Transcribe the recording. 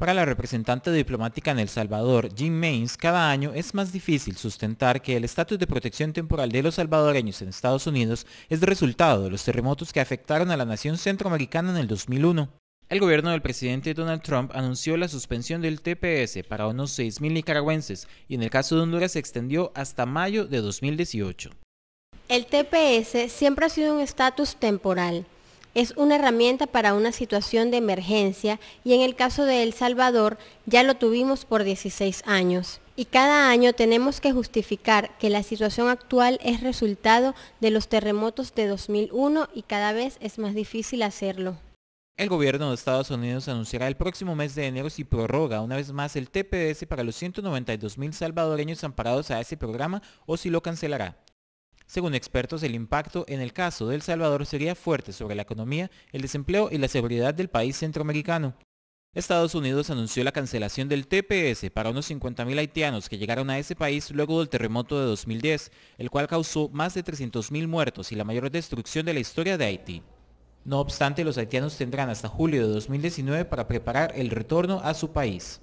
Para la representante diplomática en El Salvador, Jim Maynes, cada año es más difícil sustentar que el estatus de protección temporal de los salvadoreños en Estados Unidos es resultado de los terremotos que afectaron a la nación centroamericana en el 2001. El gobierno del presidente Donald Trump anunció la suspensión del TPS para unos 6.000 nicaragüenses y en el caso de Honduras se extendió hasta mayo de 2018. El TPS siempre ha sido un estatus temporal es una herramienta para una situación de emergencia y en el caso de El Salvador ya lo tuvimos por 16 años. Y cada año tenemos que justificar que la situación actual es resultado de los terremotos de 2001 y cada vez es más difícil hacerlo. El gobierno de Estados Unidos anunciará el próximo mes de enero si prorroga una vez más el TPS para los 192 mil salvadoreños amparados a ese programa o si lo cancelará. Según expertos, el impacto en el caso de El Salvador sería fuerte sobre la economía, el desempleo y la seguridad del país centroamericano. Estados Unidos anunció la cancelación del TPS para unos 50.000 haitianos que llegaron a ese país luego del terremoto de 2010, el cual causó más de 300.000 muertos y la mayor destrucción de la historia de Haití. No obstante, los haitianos tendrán hasta julio de 2019 para preparar el retorno a su país.